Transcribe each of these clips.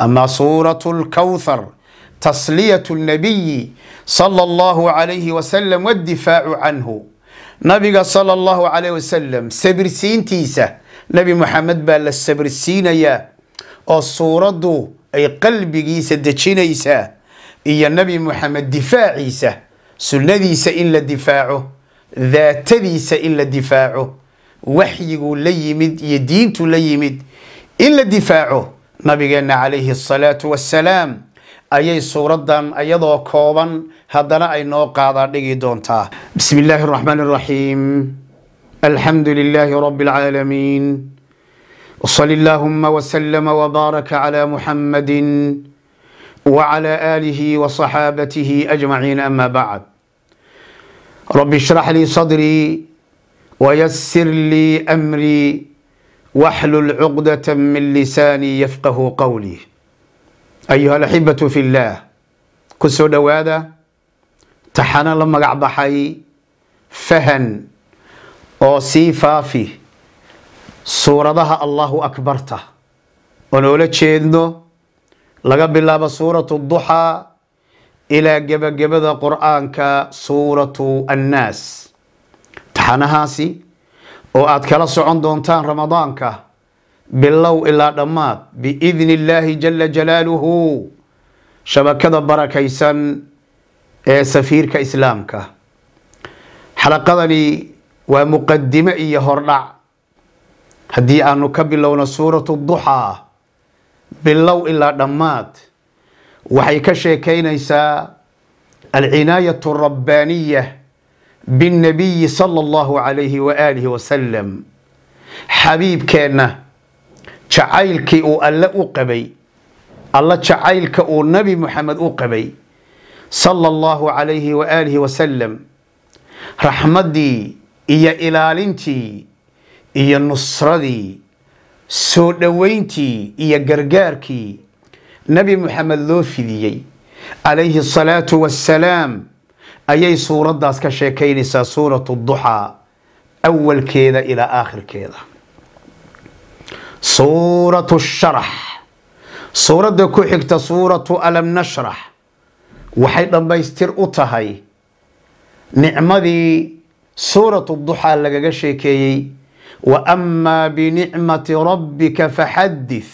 أما سورة الكوثر تسلية النبي صلى الله عليه وسلم والدفاع عنه نبي صلى الله عليه وسلم سبرسين تيسة نبي محمد بقى للسبرسين يا الصورة أي قلبي سدتشين إيسا إيا نبي محمد دفاع إيسا سنديس إلا دفاعه ذاتديس إلا دفاعه وحيه ليمد يدينته ليمد إلا دفاعه nabigeenna calayhi asalaatu wassalaam ayay suuraddan iyadoo kooban haddana ay noo qaadaa dhigi doontaa bismi illaahi araxmaan araxiim alxamdu lilaahi rabi alcaalamiin وصل اللهم وسلم وبارك على محمد وعلى آله وصحابته أجمعين ama bacd رب اشرح لي صدري ويسر لي أمري واحلل عقدة من لساني يفقه قولي أيها الأحبة في الله كسو دوادا تحانا لما بحي فهن oo sii faafi suuradaha allahu akbarta onoola jeedno laga bilaabo suuratu duxaa ilaa gebagabada qur-aanka suuratu annaas taxanahaasi oo aad kala socon doontaan ramadaanka bilow ilaa dhammaad biidni illaahi jala jalaaluhu shabakada barakaysan ee safiirka islaamka xalaqadani waa muqadime iyo hordhac haddii aanu ka bilowno suuratu duxaa bilow ilaa dhammaad waxay ka sheekaynaysaa alcinaayatu rabbaaniya binnabiyi sala allahu calayhi waaalihi wasalam xabiibkeenna jacaylkii uu alle u qabay alla jacaylka uu nabi muxamed u qabay sala allahu calayhi waaalihi wasalam raxmaddii iyo ilaalintii iyo nusradii soo dhowayntii iyo gargaarkii nebi muxamed loo fidiyey calayhi asalaatu wassalaam ayay suuraddaas ka sheekaynaysaa suuratu duxaa awalkeeda ilaa aakhirkeeda suuratu sharax suuradda ku xigta suuratu alam nashrax waxay dhammaystir u tahay nicmadii suuratu duxaa lagaga sheekeeyey wa amaa binicmati rabbika faxadith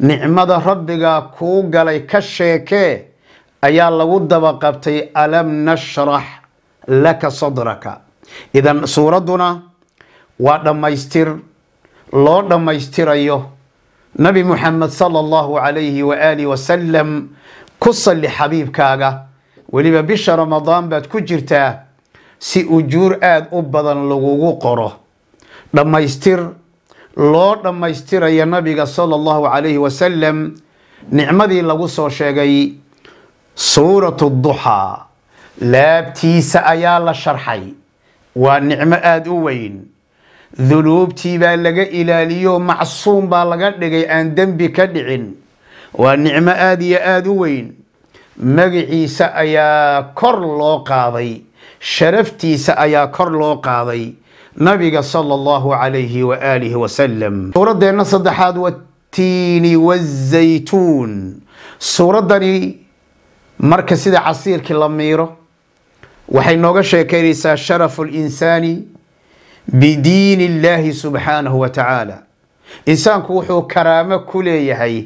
nicmada rabbigaa kuu galay ka sheekee ayaa lagu daba qabtay alam nashrax laka sadraka idan suuradduna waa dhammaystir loo dhammaystirayo nabi muxamed sala allahu calayhi waaaalih wasalam ku salli xabiibkaaga weliba bisha ramadaan baad ku jirtaa si ujuur aada u badan lagugu qoro dhammaystir loo dhammaystiraya nabiga sala allahu calayhi wasalam nicmadii lagu soo sheegay suuratu duxaa laabtiisa ayaa la sharxay waa nicmo aada u weyn dunuubtii baa laga ilaaliyo macsuum baa laga dhigay aan dembi ka dhicin waa nicmo aad iyo aada u weyn magiciisa ayaa kor loo qaaday sharaftiisa ayaa kor loo qaaday nabiga sal allahu calayhi wa aalihi wasalam suuraddeenna saddexaad wattiini wazaytuun suuradani marka sida casiirkii la miiro waxay nooga sheekeynaysaa sharafu linsaani bidiini illaahi subxaanahu wa tacaala insaanku wuxuu karaamo ku leeyahay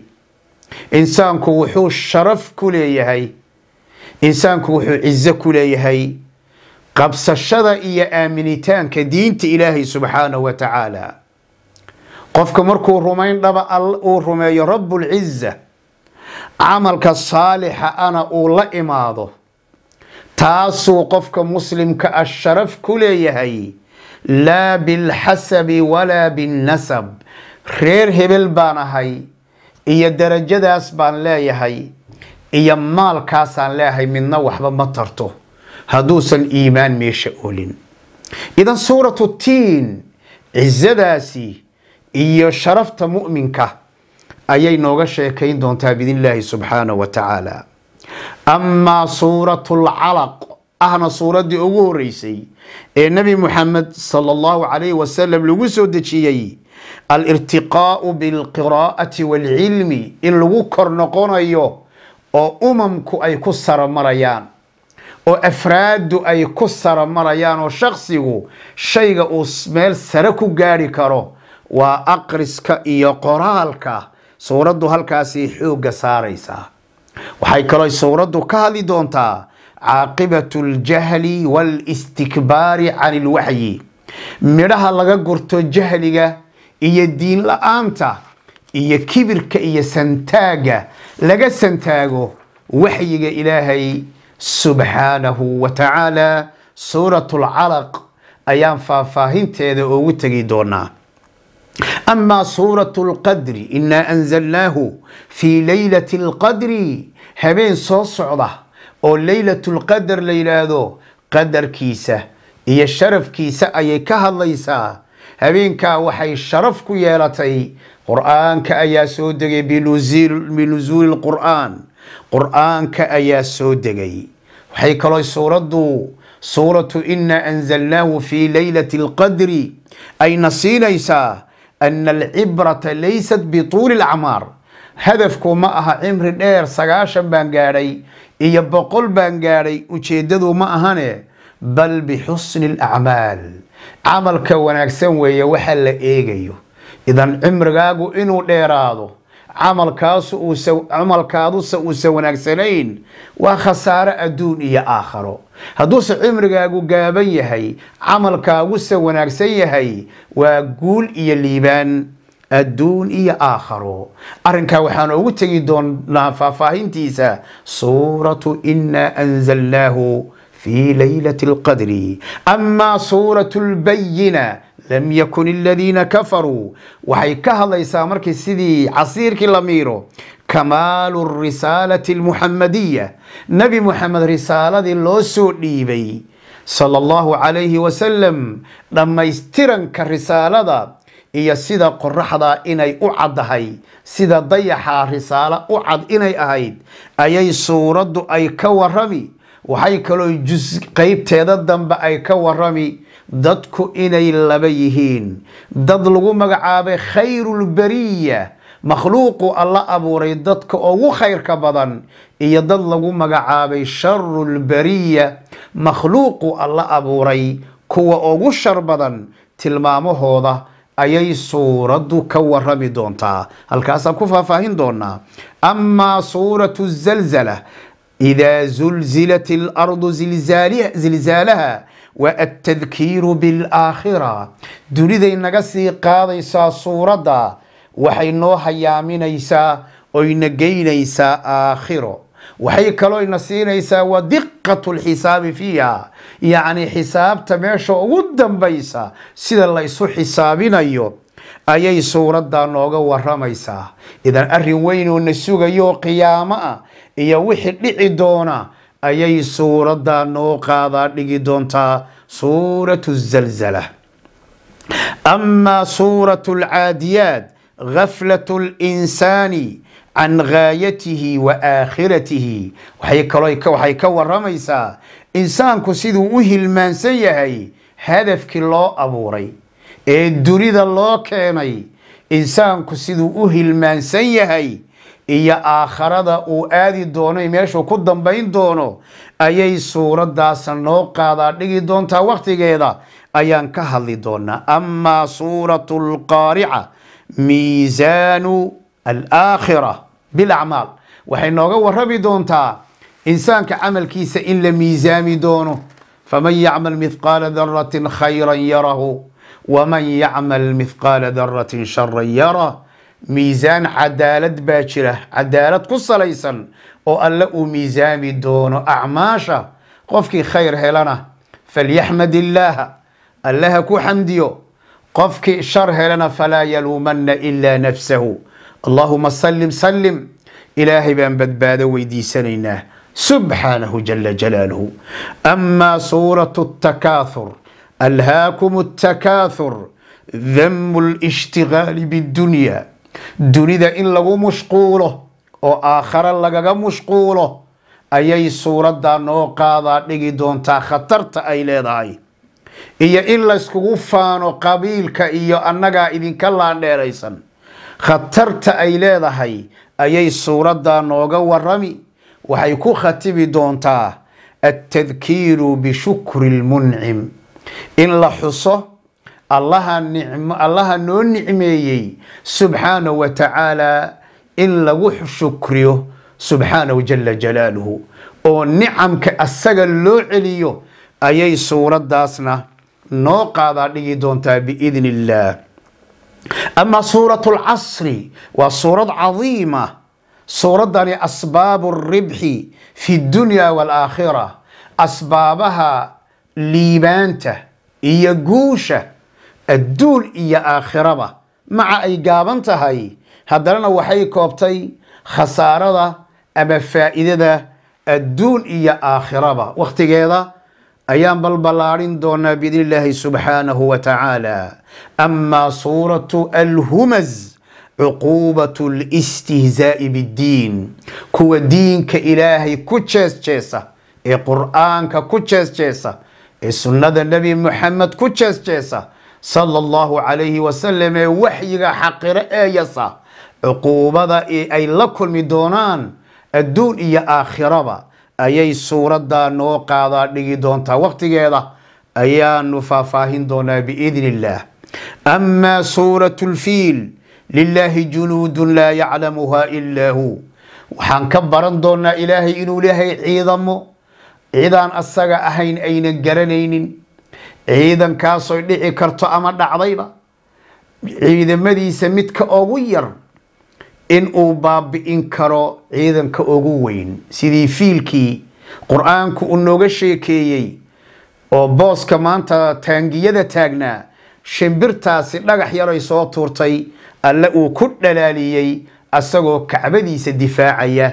insaanku wuxuu sharaf ku leeyahay insaanku wuxuu cizo ku leeyahay qabsashada iyo aaminitaanka diinta ilaahay subxaanahu wa tacaala qofka markuu rumayn dhaba uu rumeeyo rabu camalka saalixa ana uu la imaado taasuu qofka muslimka ah sharaf ku leeyahay laa bilxasabi walaa binnasab reer hebel baan ahay iyo darajadaas baan leeyahay iyo maalkaasaan leeyahay midna waxba ma tarto hadduusan iimaan meesha olin idan suuratu tiin cisadaasi iyo sharafta mu'minka ayay nooga sheekayn doontaa biidnilaahi subxaana wa tacaala amaa suuratu lcalaq ahna suuraddii ugu horreysay ee nebi muxamed sala allahu calayhi wasalam lagu soo dejiyey alirtiqaa'u bilqiraa'ati waalcilmi in lagu kor noqonayo oo umamku ay ku saramarayaan oo afraaddu ay ku saramarayaan oo shaqsigu shayga uu meel sare ku gaari karo waa aqriska iyo qoraalka suuraddu halkaasay xoogga saaraysaa waxay kaloo suuraddu ka hadli doontaa caaqibatu aljahli waalistikbaari can ilwaxyi midhaha laga gurto jahliga iyo diin la-aanta iyo kibirka iyo santaagga laga santaago waxyiga ilaahay subxaanahu wa tacaala suuratu lcalaq ayaan faahfaahinteeda ugu tegi doonaa أما سورة القدر إنا أنزلناه في ليلة القدر هبين صوص عضة أو ليلة القدر ليلادو قدر كيسة إيا الشرف كيسة أي كهالليسا هبينكا وحي الشرف كيالتي قرآن كأيا سودغي بنزول القرآن قرآن كأيا سودغي وحي كالوي سورة سورة إنا أنزلناه في ليلة القدر أي نصيليسا ana alcibrata laysat bituuli lacmaar hadafku ma aha cimri dheer sagaashan baan gaadhay iyo boqol baan gaadhay ujeeddadu ma ahane bal bixusni alacmaal camalka wanaagsan weeye waxa la eegayo idan cimrigaagu inuu dheeraado camalkaas camalkaaduse uusan wanaagsanayn waa khasaaro adduun iyo aakharo hadduuse cimrigaagu gaaban yahay camalkaaguse wanaagsan yahay waa guul iyo liibaan adduun iyo aakharo arrinkaa waxaan ugu tegi doonaa faahfaahintiisa suuratu innaa anzalnaahu fii laylati alqadri amaa suuratu lbayina lam yakun aladiina kafaruu waxay ka hadlaysaa markii sidii casiirkii la miiro kamaalu risaalati lmuxamadiya nebi moxamed risaaladii loo soo dhiibay sal allahu calayhi wasalam dhammaystiranka risaalada iyo sida qoraxda inay u caddahay sida dayaxa risaalo u cad inay ahayd ayay suuraddu ay ka warami waxay kaloo jus qaybteeda dambe ay ka warami dadku inay laba yihiin dad lagu magacaabay khayrulbariya makhluuqu alla abuuray dadka ugu khayrka badan iyo dad lagu magacaabay sharulbariya makhluuqu alla abuuray kuwa ugu shar badan tilmaamahooda ayay suuraddu ka warami doontaa halkaasaan ku faahfaahin doonaa amaa suuratu zalzala idaa zulzilat alardu zilzaalaha waa altadkiiru bilaakhira duniday naga sii qaadaysaa suuradda waxay noo hayaaminaysaa oyna geynaysaa aakhiro waxay kaloo kalooyna siinaysaa wa diqatu lxisaabi fiiha yacni xisaabta meesha ugu dambaysa sida la ysu xisaabinayo ayay suuraddaa nooga waramaysaa idan arrin weyn oo na sugayo qiyaama qiyaamo ah iyo wixii dhici doona ayay suuraddaa noo qaadaa dhigi doontaa suuratu zalzala amaa suuratu lcaadiyaad gaflatu linsaani can gaayatihi wa aakhiratihi waxay ka warramaysaa insaanku siduu u hilmaansan yahay hadafkii loo abuuray ee dunida loo keenay insaanku siduu u hilmaansan yahay iyo aakharada uu aadi doono iyo meeshuu ku dambayn doono ayay suuraddaasa noo qaadaa dhigi doontaa wakhtigeeda ayaan ka hadli doonaa amaa suuratu alqaarica miisaanu alaakhira bilacmaal waxay nooga warrami doontaa insaanka camalkiisa in la miisaami doono faman yacmal midqaala daratin khayran yarahu waman yacmal midqaala daratin sharan yarah miisaan cadaalad baa jira cadaalad ku salaysan oo alle uu miisaami doono acmaasha qofkii khayr helana falyaxmad illaaha alle ha ku xamdiyo qofkii shar helana falaa yaluumanna ilaa nafsahu allaahuma sallim sallim ilaahay baan badbaado weydiisanaynaa subxaanahu jala jalaaluhu amaa suuratu اtakaathur alhaakum اtakaathur damu اlاshtigaali bاddunya dunida in lagu mushquulo oo aakhare lagaga mushquulo ayay suuraddaa noo qaadaa dhigi doontaa khatarta ay leedahay iyo in layskugu faano qabiilka iyo annagaa idinka laandheeraysan khatarta ay leedahay ayay suuraddaa nooga warrami waxay ku khatibi doontaa altadkiiru bishukri lmuncim in la xuso allaha noo nicmeeyey subxaana wa tacaala in lagu shukriyo subxaanahu jala jalaaluhu oo nicamka asaga loo celiyo ayay suuraddaasna noo qaadaa dhigi doontaa biidni illaah ama suuratu lcasri waa suurad cadiima suuraddani asbaabu alribxi fi dunya waalaakhira asbaabaha liibaanta iyo guusha adduun iyo aakhiraba maca ay gaaban tahay haddanana waxay koobtay khasaarada ama faa'iidada adduun iyo aakhiraba wakhtigeeda ayaan balballaadhin doonaa biidni illaahi subxaanahu wa tacaala amaa suuratu alhumas cuquubatu listihzaai biddiin kuwa diinka ilaahay ku jeesjeesa ee qur'aanka ku jeesjeesa ee sunnada nebi muxamed ku jeesjeesa sala allahu calayhi wasalam ee waxyiga xaqiro ee yasa cuquubada ay la kulmi doonaan adduun iyo aakhiraba ayay suuraddaa noo qaadaa dhigi doontaa waqtigeeda ayaanu faahfaahin doonaa biidni illaah amaa suurat lfiil lilaahi junuudun laa yaclamuhaa ilaa hu waxaan ka baran doonaa ilaahay inuu leehay ciidamo cidaan asaga ahayn aynan garanaynin ciidankaasoy dhici karto ama dhacdayba ciidamadiisa midka ugu yar in inuu baabi'in karo ciidanka ugu weyn sidii fiilkii qur-aanku uu nooga sheekeeyey oo booska maanta taangiyada taagnaa shimbirtaasi dhagax yaray soo tuurtay alle uu ku dhalaaliyey asagoo kacbadiisa difaacaya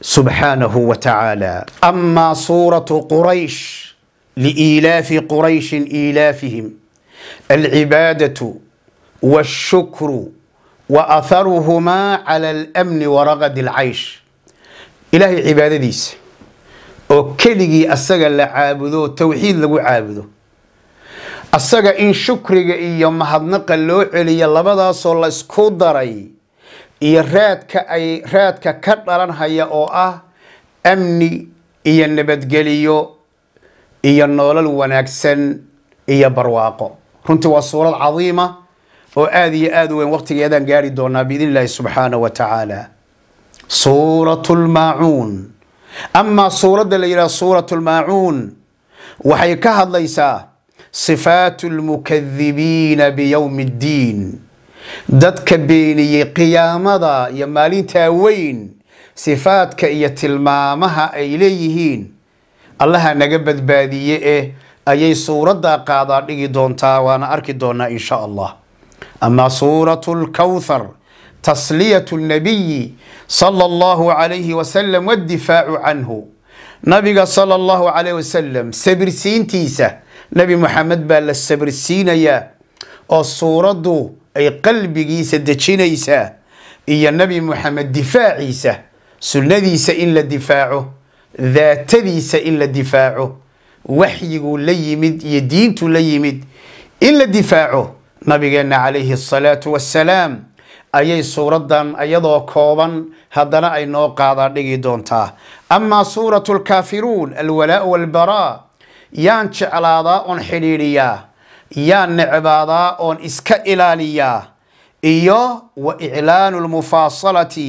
subxaanahu wa tacaala amaa suuratu quraysh لإيلاف قريش إيلافهم العبادة والشكر وأثرهما على الأمن ورغد العيش إلهي عبادة ديس oo keligii asaga la caabudo towxiid lagu caabudo asaga in shukriga iyo mahadnaqa loo celiyo labadaasoo la isku daray iyo raadka ay raadka ka dhalanhaya oo ah amni iyo nabadgeliyo iyo nolol wanaagsan iyo barwaaqo runtii waa suurad cadiima oo aada iyo aada u weyn waqtigeedaan gaari doonaa biidn illaahi subxaana wa tacaala suuratu lmaacuun amaa suuradda la yidhaha suuratu lmaacuun waxay ka hadlaysaa sifaatu lmukadibiina biyowmi ddiin dadka beeniyey qiyaamada iyo maalintaa weyn sifaadka iyo tilmaamaha ay leeyihiin allaha naga badbaadiye eh ayay suuraddaa qaadaa dhigi doontaa waana arki doonaa insha allah ama suuratu lkawthar tasliyatu lnabiyi sala allahu calayhi wasalam waddifaacu canhu nabiga sala allahu calayh wasalam sabirsiintiisa nebi moxamed baa la sabirsiinayaa oo suuraddu ay qalbigiisa dejinaysaa iyo nebi moxamed difaaciisa sunnadiisa in la difaaco daatadiisa in la difaaco waxyigu la yimid iyo diintu la yimid in la difaaco nabigeenna calayhi asalaatu wassalaam ayay suuraddan iyadoo kooban haddana ay noo qaadaa dhigi doontaa amaa suuratu lkaafiruun alwalaa walbaraa yaan jeclaadaa oon xidhiidhiyaa yaan necbaadaa oon iska ilaaliyaa iyo wa iclaanu lmufaasalati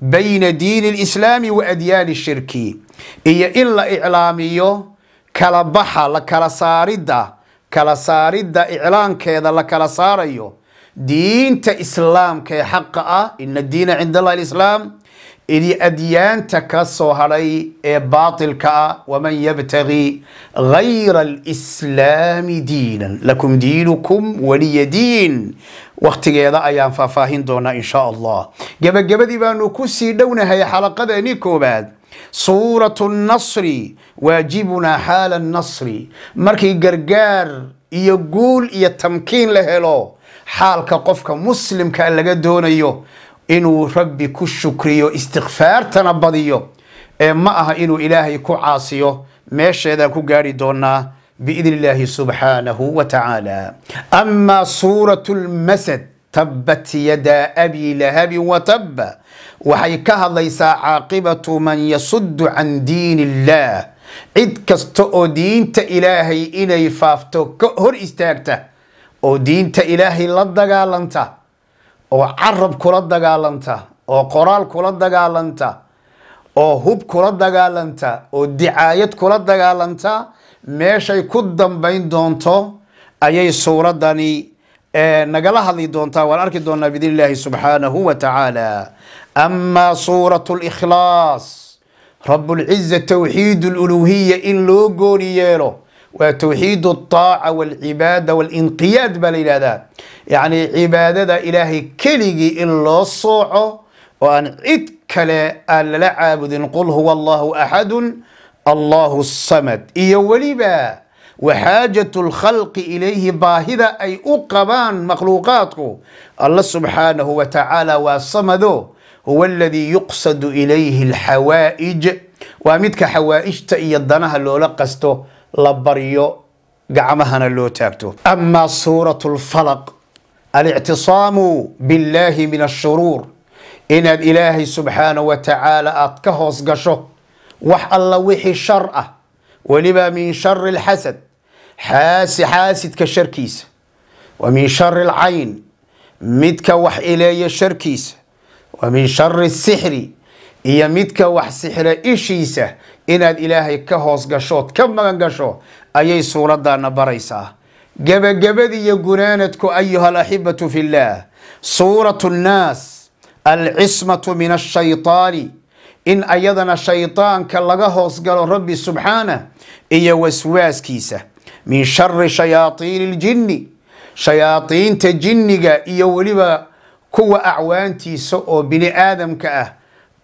bayna diini alislaami wa adyaani shirki iyo in la iclaamiyo kala baxa la kala saaridda kala saaridda iclaankeeda la kala saarayo diinta islaamka ee xaqa ah ina diina cinda allahi alislaam iyo adyaanta ka soo hadhay ee baatilka ah waman yabtagi gayra alislaami diinan lakum diinukum waliya wakhtigeeda ayaan faahfaahin doonaa insha allah gebagabadii baanu ku sii dhownahay xalaqadeeni koowaad suuratu nasri waajibunaa xaala nasri markii gargaar iyo guul iyo tamkiin la helo xaalka qofka muslimka ah laga doonayo inuu rabbi ku shukriyo istikfaartana badiyo ee ma aha inuu ilaahay ku caasiyo meesheedaan ku gaari doonaa باذن الله سبحانه وتعالى اما سوره المسد تبت يدا ابي لهب وتب waxay ka hadlaysaa caaqibatu man yasuddu can diin illaah cid kasta oo diinta ilaahay inay faafto ka hor istaagta oo diinta ilaahay la dagaalanta oo carab kula dagaalanta oo qoraal kula dagaalanta oo hub kula dagaalanta oo dicaayad kula dagaalanta meeshay ku dambayn doonto ayay suuraddani eh, nagala hadli doontaa waan arki doonaa biidn illaahi subxaanahu wa tacaala amaa suuratu likhlaas rabulciza towxiid luluuhiya in loo gooni yeelo waa towxiid altaaca walcibaada walinqiyaad baa la yidhaahdaa yacni cibaadada ilaahay keligii in loo sooco oo aan cid kale aan lala caabudin qul huwa allahu axadun allaahu samad iyo weliba waxaajatu lkhalqi ilayhi baahida ay u qabaan makhluuqaadku alla subxaanahu wa tacaala waa samado huwa aladii yuqsadu ilayhi alxawaa'ij waa midka xawaa'ijta iyo danaha loola qasto la baryo gacmahana loo taagto amaa suuratu lfalaq alictisaamu billaahi min ashuruur inaad ilaahay subxaanahu wa tacaala aad ka hoos gasho wax alla wixii shar ah weliba min shari alxasad xaasi xaasidka sharkiisa wa min shari alcayn midka wax ileeya sharkiisa wa min shari الsixri iyo midka wax sixre ishiisa inaad ilaahay ka hoos gashood ka magan gasho ayay suuraddaana baraysaa gebagabadii gunaanadku ayuha alaxibatu fi اllaah suuratu nnaas alcismatu min ashayطaani in ayadana shaydaanka laga hoos galo rabbi subxaanah iyo waswaaskiisa min shari shayaatiini iljinni shayaadiinta jinniga iyo weliba kuwa acwaantiisa oo bini aadamka ah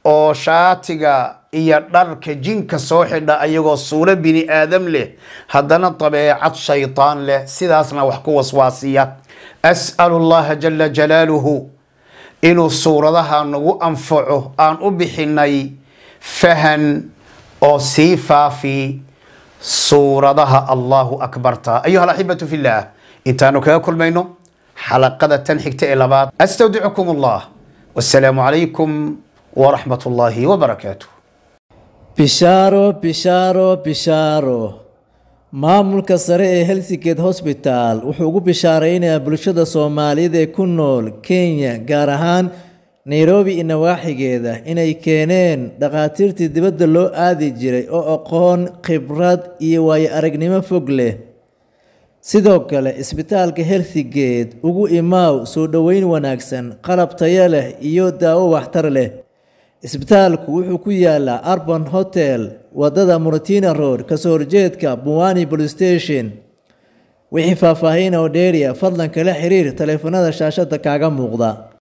oo shaatiga iyo dharka jinka soo xidha ayagoo suulo bini aadam leh haddana dabeecad shaydaan leh sidaasna wax ku waswaasiya as'alu llaha jala jalaaluhu inuu suuradaha nagu anfaco aan u bixinay fahan oo sii faafi suuradaha allaahu akbarta ayuha alaxibatu fillaah intaanu kaga kulmayno xalaqada tan xigta ee labaad astawdicukum ullah wasalaamu calaykum waraxmat ullaahi wabarakaatu bishaaro bishaaro bishaaro maamulka sare ee helsiget hosbitaal wuxuu ugu bishaaraynayaa bulshada soomaaliyeed ee ku nool kenya gaar ahaan nairobi iyo nawaaxigeeda inay keeneen dhakhaatiirtii dibadda loo aadi jiray oo aqoon khibrad iyo waayo aragnimo fog leh sidoo kale isbitaalka helsigeet ugu imaaw soo dhoweyn wanaagsan qalab tayo leh iyo daawo waxtar leh isbitaalku wuxuu ku yaalaa arban hotel wadada muratina road kasoo horjeedka buwani police station wixii faahfaahiin oo dheeriya fadlan kala xiriir taleefanada shaashada kaaga muuqda